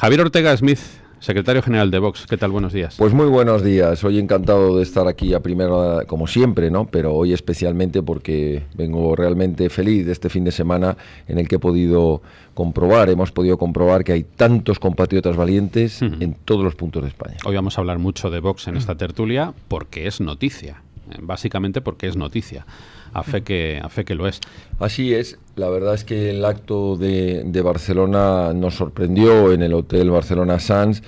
Javier Ortega Smith, Secretario General de Vox, ¿qué tal? Buenos días. Pues muy buenos días. Hoy encantado de estar aquí a primera, como siempre, ¿no? Pero hoy especialmente porque vengo realmente feliz de este fin de semana en el que he podido comprobar, hemos podido comprobar que hay tantos compatriotas valientes en todos los puntos de España. Hoy vamos a hablar mucho de Vox en esta tertulia porque es noticia, básicamente porque es noticia a fe que, que lo es. Así es, la verdad es que el acto de, Barcelona nos sorprendió en el Hotel Barcelona Sans.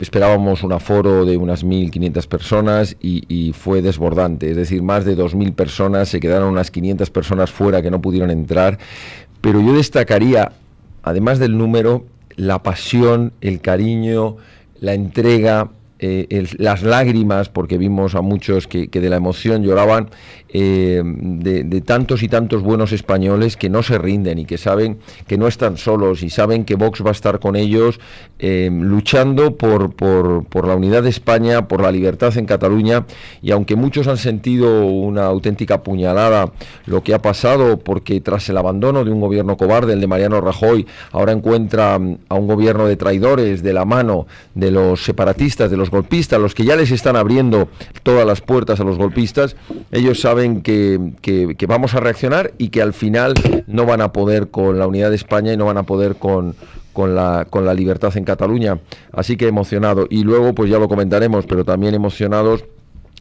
esperábamos un aforo de unas 1.500 personas y, y, fue desbordante, es decir, más de 2.000 personas, se quedaron unas 500 personas fuera que no pudieron entrar, pero yo destacaría, además del número, la pasión, el cariño, la entrega, eh, las lágrimas, porque vimos a muchos que, de la emoción lloraban, eh, de, tantos y tantos buenos españoles que no se rinden y que saben que no están solos y saben que Vox va a estar con ellos eh, luchando por, por, la unidad de España, por la libertad en Cataluña y aunque muchos han sentido una auténtica puñalada lo que ha pasado porque tras el abandono de un gobierno cobarde, el de Mariano Rajoy, ahora encuentra a un gobierno de traidores de la mano de los separatistas, de los golpistas, los que ya les están abriendo todas las puertas a los golpistas, ellos saben que, que, vamos a reaccionar y que al final no van a poder con la unidad de España y no van a poder con, con la, con la libertad en Cataluña. Así que emocionado. Y luego, pues ya lo comentaremos, pero también emocionados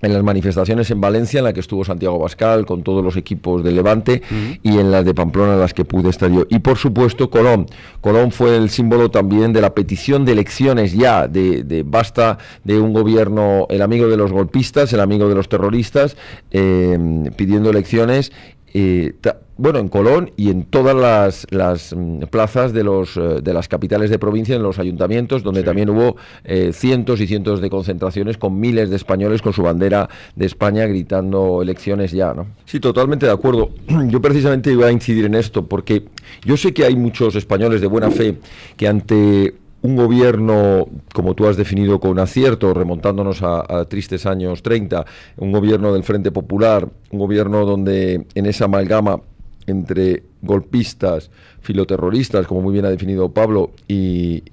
en las manifestaciones en Valencia, en la que estuvo Santiago Bascal con todos los equipos de Levante, y en las de Pamplona, en las que pude estar yo. Y por supuesto, Colón. Colón fue el símbolo también de la petición de elecciones ya, de, basta de un gobierno, el amigo de los golpistas, el amigo de los terroristas, eh, pidiendo elecciones. Eh, bueno, en Colón y en todas las, mm, plazas de, los, eh, de las capitales de provincia, en los ayuntamientos, donde también hubo eh, cientos y cientos de concentraciones con miles de españoles con su bandera de España gritando elecciones ya, ¿no? Sí, totalmente de acuerdo. Yo precisamente iba a incidir en esto, porque yo sé que hay muchos españoles de buena fe que ante un gobierno, como tú has definido con acierto, remontándonos a, a, tristes años 30, un gobierno del Frente Popular, un gobierno donde en esa amalgama entre golpistas, filoterroristas, como muy bien ha definido Pablo, y,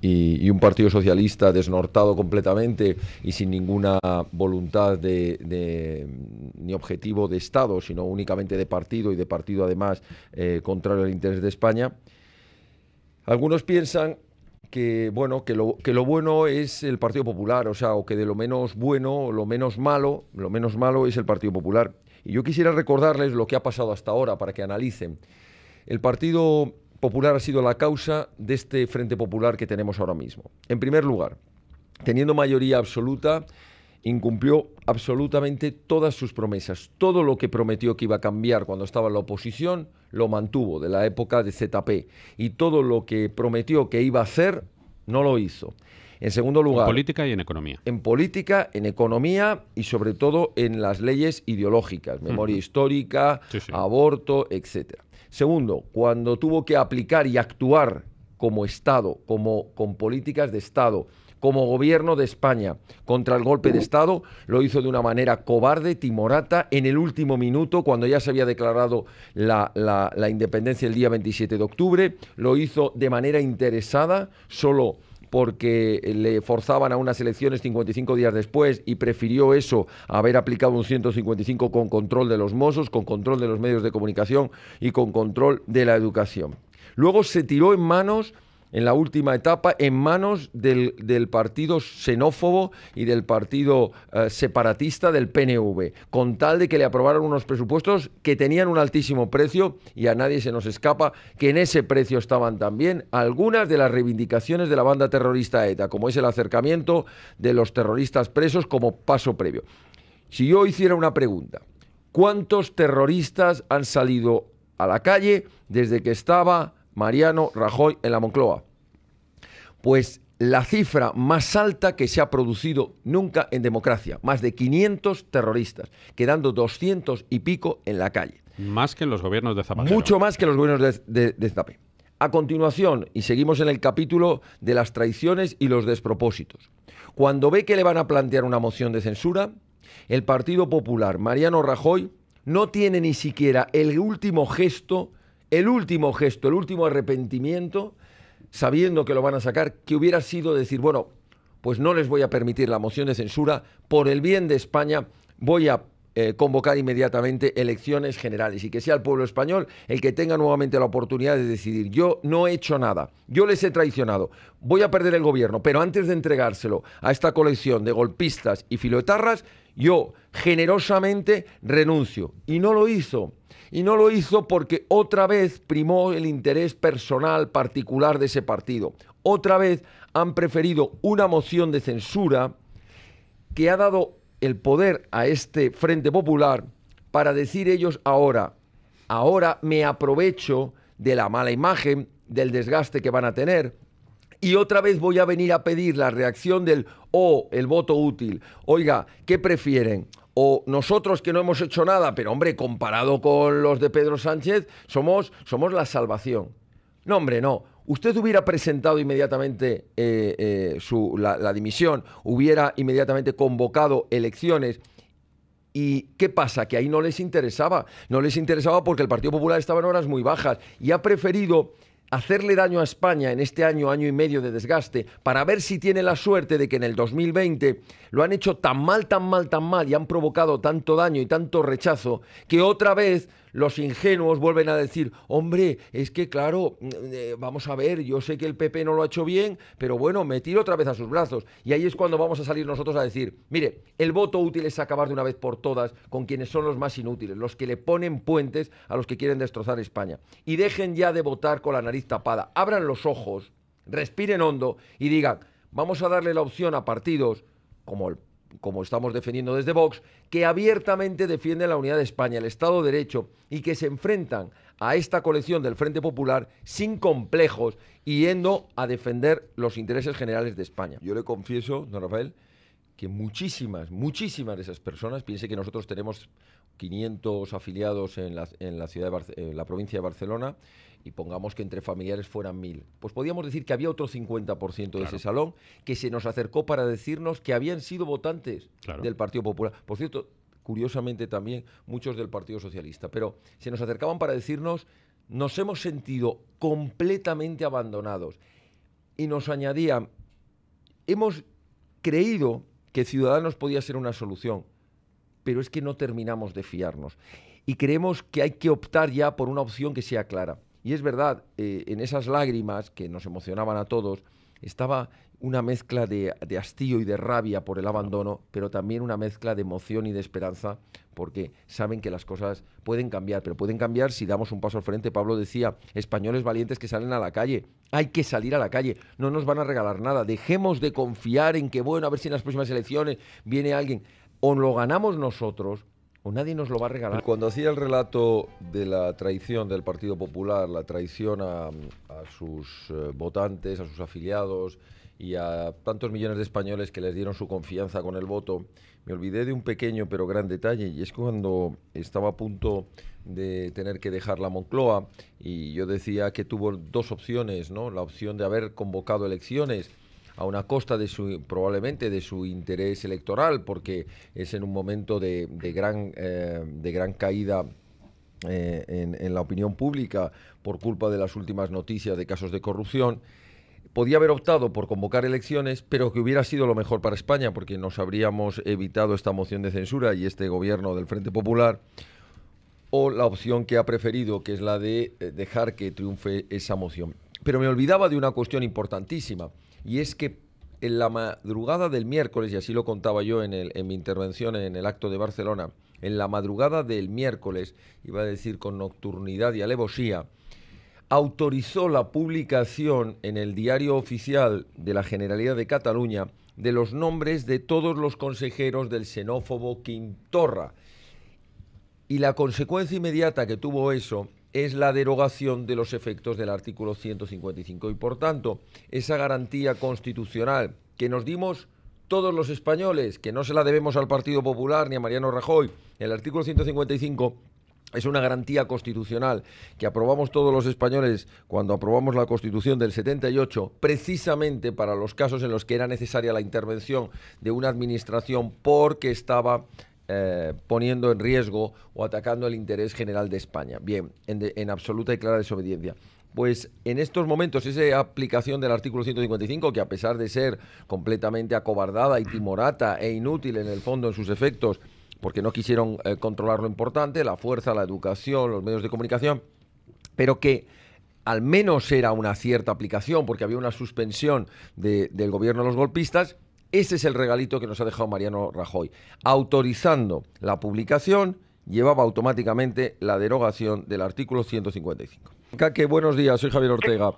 un partido socialista desnortado completamente y sin ninguna voluntad de, ni objetivo de Estado, sino únicamente de partido y de partido además eh, contrario al interés de España. Algunos piensan que bueno lo, que lo bueno es el Partido Popular, o sea, o que de lo menos bueno, lo menos malo, lo menos malo es el Partido Popular. Y yo quisiera recordarles lo que ha pasado hasta ahora para que analicen. El Partido Popular ha sido la causa de este Frente Popular que tenemos ahora mismo. En primer lugar, teniendo mayoría absoluta, incumplió absolutamente todas sus promesas. Todo lo que prometió que iba a cambiar cuando estaba en la oposición, lo mantuvo de la época de ZP. Y todo lo que prometió que iba a hacer, no lo hizo. En segundo lugar... En política y en economía. En política, en economía y sobre todo en las leyes ideológicas, memoria histórica, aborto, etc. Segundo, cuando tuvo que aplicar y actuar como Estado, como con políticas de Estado, como gobierno de España contra el golpe de Estado, lo hizo de una manera cobarde, timorata, en el último minuto, cuando ya se había declarado la, independencia el día 27 de octubre, lo hizo de manera interesada, solo porque le forzaban a unas elecciones 55 días después y prefirió eso a haber aplicado un 155 con control de los mozos, con control de los medios de comunicación y con control de la educación. Luego se tiró en manos en la última etapa en manos del, partido xenófobo y del partido eh, separatista del PNV, con tal de que le aprobaran unos presupuestos que tenían un altísimo precio y a nadie se nos escapa que en ese precio estaban también algunas de las reivindicaciones de la banda terrorista ETA, como es el acercamiento de los terroristas presos como paso previo. Si yo hiciera una pregunta, ¿cuántos terroristas han salido a la calle desde que estaba Mariano Rajoy en la Moncloa. Pues la cifra más alta que se ha producido nunca en democracia, más de 500 terroristas, quedando 200 y pico en la calle. Más que en los gobiernos de Zapatero. Mucho más que los gobiernos de, de, de A continuación, y seguimos en el capítulo de las traiciones y los despropósitos. Cuando ve que le van a plantear una moción de censura, el Partido Popular, Mariano Rajoy, no tiene ni siquiera el último gesto el último gesto, el último arrepentimiento, sabiendo que lo van a sacar, que hubiera sido decir, bueno, pues no les voy a permitir la moción de censura, por el bien de España voy a eh, convocar inmediatamente elecciones generales y que sea el pueblo español el que tenga nuevamente la oportunidad de decidir. Yo no he hecho nada, yo les he traicionado, voy a perder el gobierno, pero antes de entregárselo a esta colección de golpistas y filoetarras, yo generosamente renuncio. Y no lo hizo. Y no lo hizo porque otra vez primó el interés personal particular de ese partido. Otra vez han preferido una moción de censura que ha dado el poder a este Frente Popular para decir ellos ahora, ahora me aprovecho de la mala imagen, del desgaste que van a tener, y otra vez voy a venir a pedir la reacción del o oh, el voto útil. Oiga, ¿qué prefieren? o nosotros que no hemos hecho nada, pero hombre, comparado con los de Pedro Sánchez, somos, somos la salvación. No, hombre, no. Usted hubiera presentado inmediatamente eh, eh, la dimisión, hubiera inmediatamente convocado elecciones. ¿Y qué pasa? Que ahí no les interesaba. No les interesaba porque el Partido Popular estaba en horas muy bajas y ha preferido hacerle daño a España en este año, año y medio de desgaste, para ver si tiene la suerte de que en el 2020 lo han hecho tan mal, tan mal, tan mal y han provocado tanto daño y tanto rechazo que otra vez los ingenuos vuelven a decir, hombre, es que claro, mm, eh, vamos a ver, yo sé que el PP no lo ha hecho bien, pero bueno, me tiro otra vez a sus brazos. Y ahí es cuando vamos a salir nosotros a decir, mire, el voto útil es acabar de una vez por todas con quienes son los más inútiles, los que le ponen puentes a los que quieren destrozar España. Y dejen ya de votar con la nariz tapada, abran los ojos, respiren hondo y digan, vamos a darle la opción a partidos como el como estamos defendiendo desde Vox, que abiertamente defiende la unidad de España, el Estado de Derecho, y que se enfrentan a esta colección del Frente Popular sin complejos y yendo a defender los intereses generales de España. Yo le confieso, don Rafael, que muchísimas, muchísimas de esas personas, piense que nosotros tenemos 500 afiliados en la, en la ciudad de la provincia de Barcelona y pongamos que entre familiares fueran mil. Pues podíamos decir que había otro 50% de ese salón que se nos acercó para decirnos que habían sido votantes del Partido Popular. Por cierto, curiosamente también muchos del Partido Socialista, pero se nos acercaban para decirnos nos hemos sentido completamente abandonados. Y nos añadían, hemos creído que Ciudadanos podía ser una solución, pero es que no terminamos de fiarnos. Y creemos que hay que optar ya por una opción que sea clara. Y es verdad, eh, en esas lágrimas que nos emocionaban a todos, estaba una mezcla de, hastío y de rabia por el abandono, pero también una mezcla de emoción y de esperanza, porque saben que las cosas pueden cambiar, pero pueden cambiar si damos un paso al frente. Pablo decía, españoles valientes que salen a la calle, hay que salir a la calle, no nos van a regalar nada, dejemos de confiar en que, bueno, a ver si en las próximas elecciones viene alguien, o lo ganamos nosotros pues nadie nos lo va a regalar. Cuando hacía el relato de la traición del Partido Popular, la traición a, sus eh, votantes, a sus afiliados y a tantos millones de españoles que les dieron su confianza con el voto, me olvidé de un pequeño pero gran detalle y es cuando estaba a punto de tener que dejar la Moncloa y yo decía que tuvo dos opciones, ¿no? La opción de haber convocado elecciones a una costa de su, probablemente de su interés electoral, porque es en un momento de, gran, eh, de gran caída. Eh, en la opinión pública por culpa de las últimas noticias de casos de corrupción, podía haber optado por convocar elecciones, pero que hubiera sido lo mejor para España, porque nos habríamos evitado esta moción de censura y este gobierno del Frente Popular, o la opción que ha preferido, que es la de eh, dejar que triunfe esa moción. Pero me olvidaba de una cuestión importantísima y es que en la madrugada del miércoles, y así lo contaba yo en, mi intervención en el acto de Barcelona, en la madrugada del miércoles, iba a decir con nocturnidad y alevosía, autorizó la publicación en el diario oficial de la Generalidad de Cataluña de los nombres de todos los consejeros del xenófobo Quintorra. Y la consecuencia inmediata que tuvo eso es la derogación de los efectos del artículo 155 y por tanto esa garantía constitucional que nos dimos todos los españoles, que no se la debemos al Partido Popular ni a Mariano Rajoy, el artículo 155 es una garantía constitucional que aprobamos todos los españoles cuando aprobamos la Constitución del 78, precisamente para los casos en los que era necesaria la intervención de una administración porque estaba eh, poniendo en riesgo o atacando el interés general de España. Bien, en, absoluta y clara desobediencia. Pues en estos momentos esa aplicación del artículo 155, que a pesar de ser completamente acobardada y timorata e inútil en el fondo en sus efectos, porque no quisieron eh, controlar lo importante, la fuerza, la educación, los medios de comunicación, pero que al menos era una cierta aplicación, porque había una suspensión del gobierno de los golpistas, ese es el regalito que nos ha dejado Mariano Rajoy. Autorizando la publicación, llevaba automáticamente la derogación del artículo 155. buenos días, soy Javier Ortega.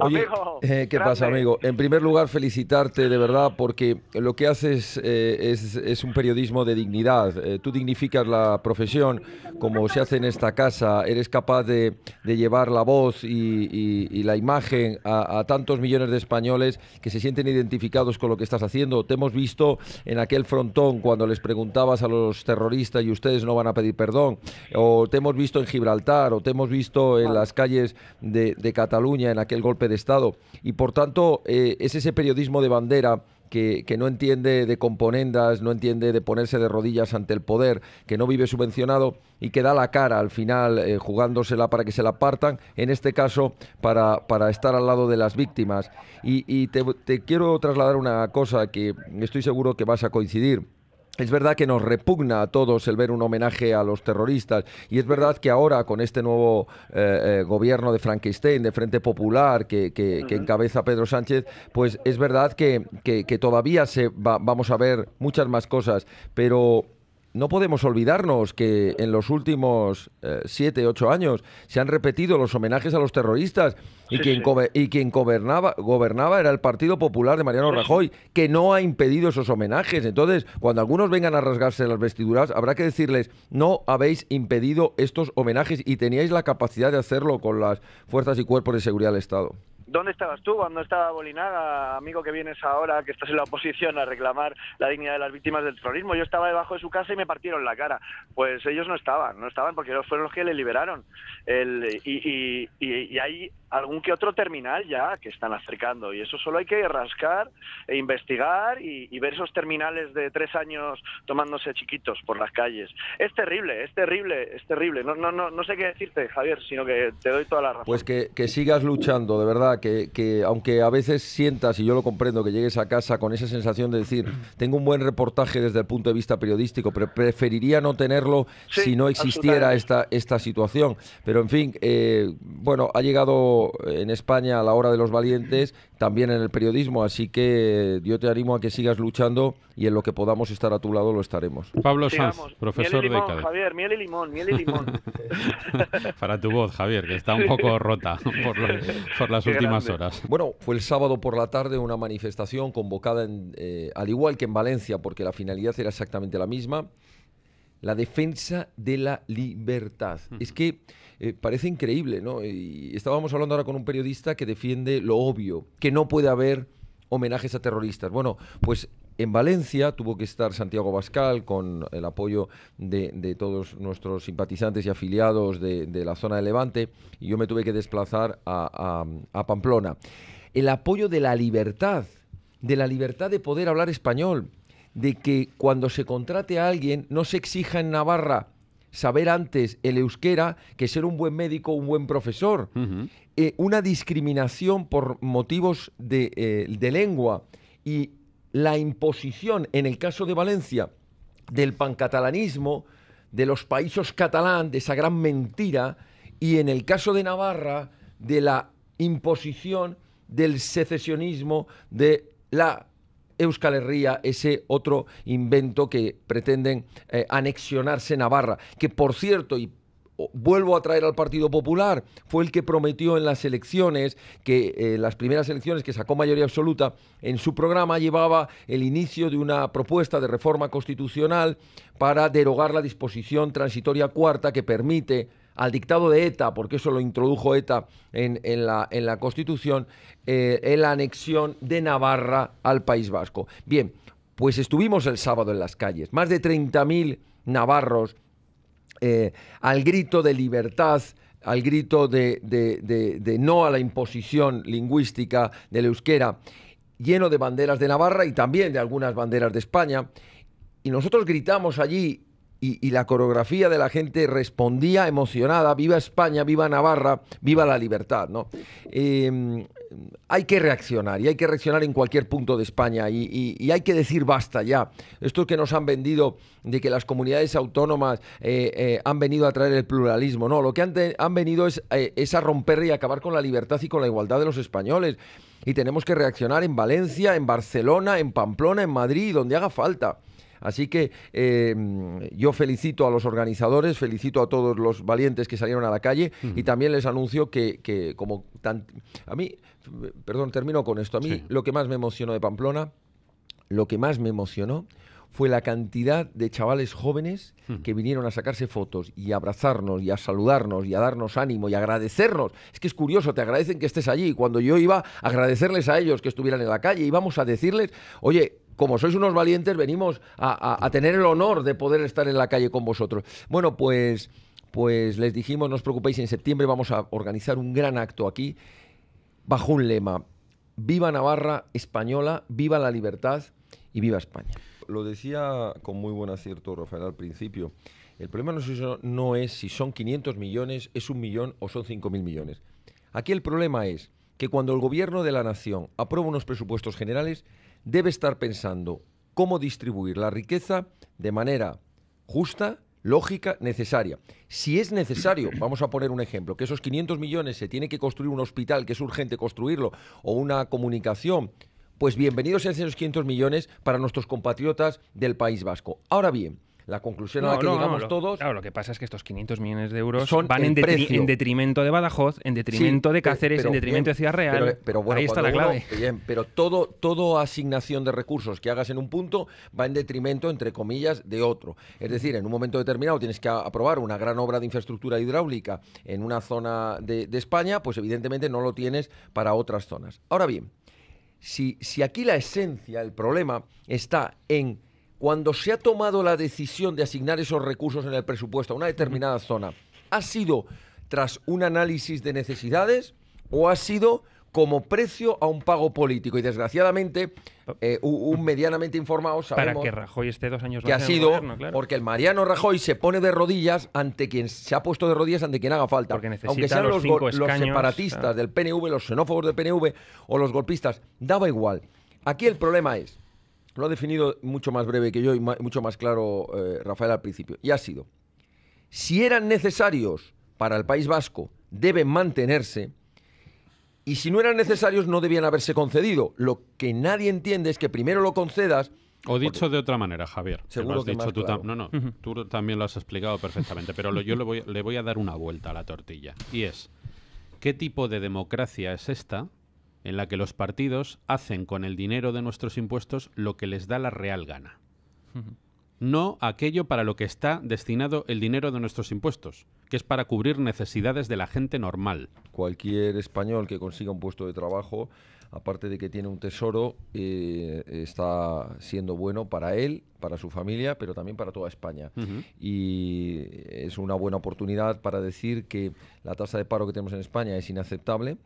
Oye, eh, ¿qué pasa, amigo? En primer lugar, felicitarte de verdad porque lo que haces eh, es, un periodismo de dignidad. Eh, tú dignificas la profesión como se hace en esta casa. Eres capaz de, llevar la voz y, la imagen a, tantos millones de españoles que se sienten identificados con lo que estás haciendo. Te hemos visto en aquel frontón cuando les preguntabas a los terroristas y ustedes no van a pedir perdón. O te hemos visto en Gibraltar, o te hemos visto en las calles de, de Cataluña en aquel golpe de Estado. Y por tanto, eh, es ese periodismo de bandera que, no entiende de componendas, no entiende de ponerse de rodillas ante el poder, que no vive subvencionado y que da la cara al final eh, jugándosela para que se la partan, en este caso para, para estar al lado de las víctimas. Y, te, te quiero trasladar una cosa que estoy seguro que vas a coincidir. Es verdad que nos repugna a todos el ver un homenaje a los terroristas y es verdad que ahora con este nuevo eh, eh, gobierno de Frankenstein, de Frente Popular que, encabeza Pedro Sánchez, pues es verdad que, todavía se vamos a ver muchas más cosas, pero no podemos olvidarnos que en los últimos eh, siete, ocho años se han repetido los homenajes a los terroristas y quien, y quien gobernaba, era el Partido Popular de Mariano Rajoy, que no ha impedido esos homenajes. Entonces, cuando algunos vengan a rasgarse las vestiduras, habrá que decirles, no habéis impedido estos homenajes y teníais la capacidad de hacerlo con las fuerzas y cuerpos de seguridad del Estado. ¿Dónde estabas tú cuando estaba Bolinaga, amigo que vienes ahora, que estás en la oposición a reclamar la dignidad de las víctimas del terrorismo? Yo estaba debajo de su casa y me partieron la cara. Pues ellos no estaban, no estaban porque ellos fueron los que le liberaron. y, hay algún que otro terminal ya que están acercando y eso solo hay que rascar e investigar y, ver esos terminales de tres años tomándose chiquitos por las calles. Es terrible, es terrible, es terrible. No, no, no, sé qué decirte, Javier, sino que te doy toda la razón. Pues que sigas luchando, de verdad, que, aunque a veces sientas, y yo lo comprendo, que llegues a casa con esa sensación de decir, tengo un buen reportaje desde el punto de vista periodístico, pero preferiría no tenerlo si no existiera esta, esta situación. Pero en fin, eh, bueno, ha llegado en España a la hora de los valientes, también en el periodismo, así que yo te animo a que sigas luchando y en lo que podamos estar a tu lado lo estaremos. Pablo Sanz, profesor de Cádiz Javier, miel y limón, miel y limón. Para tu voz, Javier, que está un poco rota por, las últimas bueno, fue el sábado por la tarde una manifestación convocada, en, eh, al igual que en Valencia, porque la finalidad era exactamente la misma, la defensa de la libertad. Es que eh, parece increíble, ¿no? Y estábamos hablando ahora con un periodista que defiende lo obvio, que no puede haber homenajes a terroristas. Bueno, pues en Valencia tuvo que estar Santiago Bascal con el apoyo de, todos nuestros simpatizantes y afiliados de, la zona de Levante y yo me tuve que desplazar a, Pamplona. El apoyo de la libertad, de la libertad de poder hablar español, de que cuando se contrate a alguien no se exija en Navarra saber antes el euskera que ser un buen médico, un buen profesor. Eh, una discriminación por motivos de, eh, de lengua y la imposición, en el caso de Valencia, del pancatalanismo, de los países catalán, de esa gran mentira, y en el caso de Navarra, de la imposición del secesionismo, de la Euskal Herria, ese otro invento que pretenden eh, anexionarse Navarra, que por cierto, y vuelvo a traer al Partido Popular, fue el que prometió en las elecciones, que eh, las primeras elecciones que sacó mayoría absoluta, en su programa llevaba el inicio de una propuesta de reforma constitucional para derogar la disposición transitoria cuarta que permite al dictado de ETA, porque eso lo introdujo ETA en, la, en la, Constitución, eh, la anexión de Navarra al País Vasco. Bien, pues estuvimos el sábado en las calles, más de 30.000 navarros eh, al grito de libertad, al grito de, de, no a la imposición lingüística del euskera, lleno de banderas de Navarra y también de algunas banderas de España. Y nosotros gritamos allí y, la coreografía de la gente respondía emocionada, viva España, viva Navarra, viva la libertad, ¿no? Em, hay que reaccionar y hay que reaccionar en cualquier punto de España y, hay que decir basta ya. Esto que nos han vendido de que las comunidades autónomas eh, eh, han venido a traer el pluralismo, no, lo que han, han venido es, eh, es a romper y acabar con la libertad y con la igualdad de los españoles. Y tenemos que reaccionar en Valencia, en Barcelona, en Pamplona, en Madrid, donde haga falta. Así que em, yo felicito a los organizadores, felicito a todos los valientes que salieron a la calle y también les anuncio que, como tan, a mí, perdón, termino con esto, a mí lo que más me emocionó de Pamplona, lo que más me emocionó fue la cantidad de chavales jóvenes hmm. que vinieron a sacarse fotos y a abrazarnos y a saludarnos y a darnos ánimo y a agradecernos. Es que es curioso, te agradecen que estés allí. Cuando yo iba a agradecerles a ellos que estuvieran en la calle, íbamos a decirles, oye, como sois unos valientes, venimos a, tener el honor de poder estar en la calle con vosotros. Bueno, pues, pues les dijimos, no os preocupéis, en septiembre vamos a organizar un gran acto aquí bajo un lema, viva Navarra española, viva la libertad y viva España. Lo decía con muy buen acierto Rafael al principio. El problema no es, no es si son 500 millones, es un millón o son 5.000 millones. Aquí el problema es que cuando el gobierno de la nación aprueba unos presupuestos generales, debe estar pensando cómo distribuir la riqueza de manera justa, lógica, necesaria. Si es necesario, vamos a poner un ejemplo, que esos 500 millones se tiene que construir un hospital, que es urgente construirlo, o una comunicación, pues bienvenidos sean esos 500 millones para nuestros compatriotas del País Vasco. Ahora bien, la conclusión a la que llegamos todos. Claro, lo que pasa es que estos 500 millones de euros van en, detrimento de Badajoz, en detrimento de Cáceres, en detrimento de Ciudad Real. Pero, bueno, Ahí está la clave. pero todo, todo asignación de recursos que hagas en un punto va en detrimento, entre comillas, de otro. Es decir, en un momento determinado tienes que aprobar una gran obra de infraestructura hidráulica en una zona de, España, pues evidentemente no lo tienes para otras zonas. Ahora bien, si, si aquí la esencia, el problema, está en cuando se ha tomado la decisión de asignar esos recursos en el presupuesto a una determinada zona, ¿ha sido tras un análisis de necesidades o ha sido como precio a un pago político. Y desgraciadamente, eh, un medianamente informado sabemos que Rajoy años ha sido porque el Mariano Rajoy se pone de rodillas ante quien se ha puesto de rodillas ante quien haga falta. Aunque sean los, separatistas del PNV, los xenófobos del PNV o los golpistas, daba igual. Aquí el problema es lo ha definido mucho más breve que yo y mucho más claro eh, Rafael al principio. Y ha sido, si eran necesarios para el País Vasco, deben mantenerse. Y si no eran necesarios, no debían haberse concedido. Lo que nadie entiende es que primero lo concedas. O dicho de otra manera, Javier. has dicho tú No, no, tú también lo has explicado perfectamente. pero yo voy, le voy a dar una vuelta a la tortilla. Y es, ¿qué tipo de democracia es esta en la que los partidos hacen con el dinero de nuestros impuestos lo que les da la real gana. No aquello para lo que está destinado el dinero de nuestros impuestos, que es para cubrir necesidades de la gente normal. Cualquier español que consiga un puesto de trabajo, aparte de que tiene un tesoro, eh, está siendo bueno para él, para su familia, pero también para toda España. Y es una buena oportunidad para decir que la tasa de paro que tenemos en España es inaceptable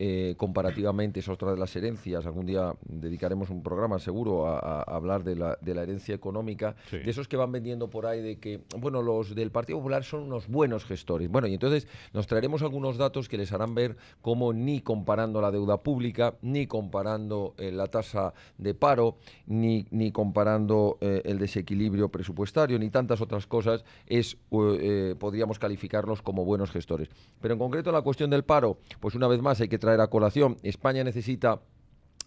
eh, comparativamente, es otra de las herencias. Algún día dedicaremos un programa seguro a, hablar de la, herencia económica, de esos que van vendiendo por ahí, de que, bueno, los del Partido Popular son unos buenos gestores. Bueno, y entonces nos traeremos algunos datos que les harán ver cómo ni comparando la deuda pública, ni comparando eh, la tasa de paro, ni, ni comparando eh, el desequilibrio presupuestario, ni tantas otras cosas, es, podríamos calificarlos como buenos gestores. Pero en concreto la cuestión del paro, pues una vez más hay que traer la colación. España necesita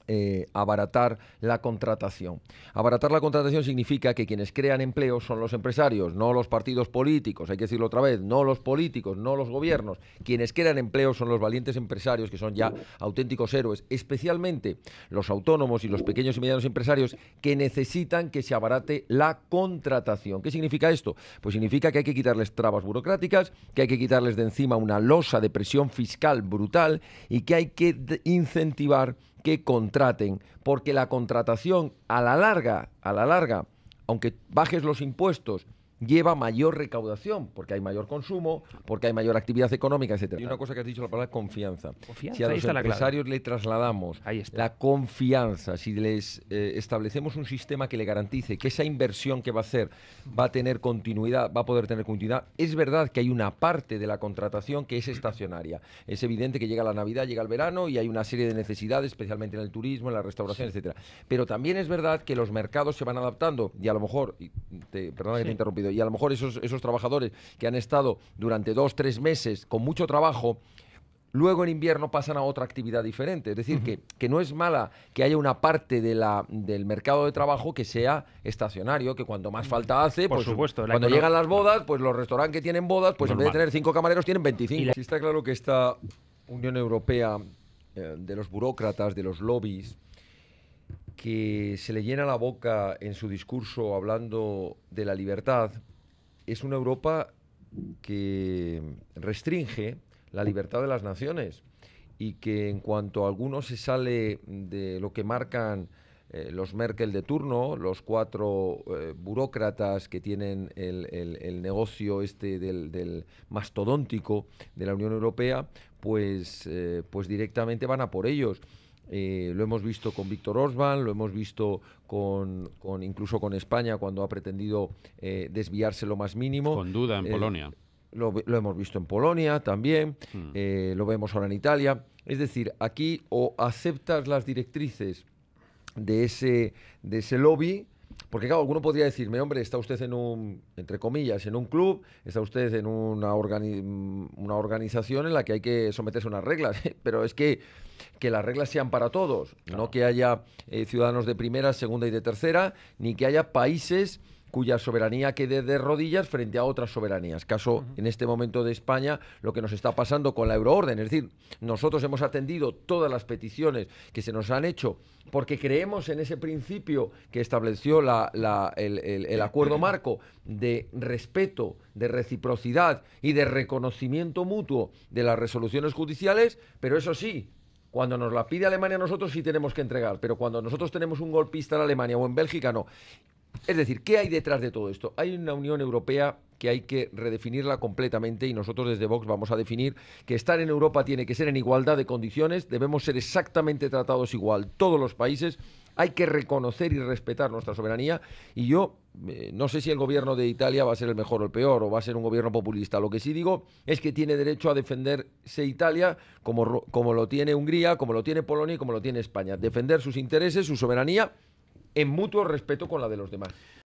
eh, abaratar la contratación. Abaratar la contratación significa que quienes crean empleo son los empresarios, no los partidos políticos, hay que decirlo otra vez, no los políticos, no los gobiernos. Quienes crean empleo son los valientes empresarios, que son ya auténticos héroes, especialmente los autónomos y los pequeños y medianos empresarios que necesitan que se abarate la contratación. ¿Qué significa esto? Pues significa que hay que quitarles trabas burocráticas, que hay que quitarles de encima una losa de presión fiscal brutal y que hay que incentivar que contraten, porque la contratación a la larga, a la larga, aunque bajes los impuestos lleva mayor recaudación, porque hay mayor consumo, porque hay mayor actividad económica, etcétera. Y una cosa que has dicho, la palabra confianza. confianza si a los empresarios le trasladamos la confianza, si les eh, establecemos un sistema que le garantice que esa inversión que va a hacer va a tener continuidad, va a poder tener continuidad, es verdad que hay una parte de la contratación que es estacionaria. Es evidente que llega la Navidad, llega el verano y hay una serie de necesidades, especialmente en el turismo, en la restauración, etcétera. Pero también es verdad que los mercados se van adaptando y a lo mejor, perdona que te he interrumpido, y a lo mejor esos, esos trabajadores que han estado durante dos, tres meses con mucho trabajo, luego en invierno pasan a otra actividad diferente. Es decir, que, que, no es mala que haya una parte del mercado de trabajo que sea estacionario, que cuando más falta hace, Por pues, supuesto, cuando llegan las bodas, pues los restaurantes que tienen bodas, pues en vez de tener cinco camareros, tienen 25. Sí está claro que esta Unión Europea eh, de los burócratas, de los lobbies, que se le llena la boca en su discurso hablando de la libertad es una Europa que restringe la libertad de las naciones y que en cuanto a alguno se sale de lo que marcan eh, los Merkel de turno, los cuatro eh, burócratas que tienen el, negocio este del, mastodóntico de la Unión Europea, pues, eh, pues directamente van a por ellos. Eh, lo hemos visto con Víctor Orsban, lo hemos visto con, incluso con España cuando ha pretendido eh, desviarse lo más mínimo. Con duda en eh, Polonia. Lo, hemos visto en Polonia también, hmm. lo vemos ahora en Italia. Es decir, aquí o aceptas las directrices de ese, de ese lobby porque claro, alguno podría decirme, hombre, está usted en un, entre comillas, en un club, está usted en una, una organización en la que hay que someterse a unas reglas, pero es que, que las reglas sean para todos, no que haya eh, ciudadanos de primera, segunda y de tercera, ni que haya países cuya soberanía quede de rodillas frente a otras soberanías. Caso en este momento de España, lo que nos está pasando con la euroorden. Es decir, nosotros hemos atendido todas las peticiones que se nos han hecho porque creemos en ese principio que estableció el, el acuerdo marco de respeto, de reciprocidad y de reconocimiento mutuo de las resoluciones judiciales, pero eso sí, cuando nos la pide Alemania nosotros sí tenemos que entregar, pero cuando nosotros tenemos un golpista en Alemania o en Bélgica no. Es decir, ¿qué hay detrás de todo esto? Hay una Unión Europea que hay que redefinirla completamente y nosotros desde Vox vamos a definir que estar en Europa tiene que ser en igualdad de condiciones, debemos ser exactamente tratados igual todos los países, hay que reconocer y respetar nuestra soberanía y yo eh, no sé si el gobierno de Italia va a ser el mejor o el peor o va a ser un gobierno populista, lo que sí digo es que tiene derecho a defenderse Italia como, como lo tiene Hungría, como lo tiene Polonia y como lo tiene España, defender sus intereses, su soberanía en mutuo respeto con la de los demás.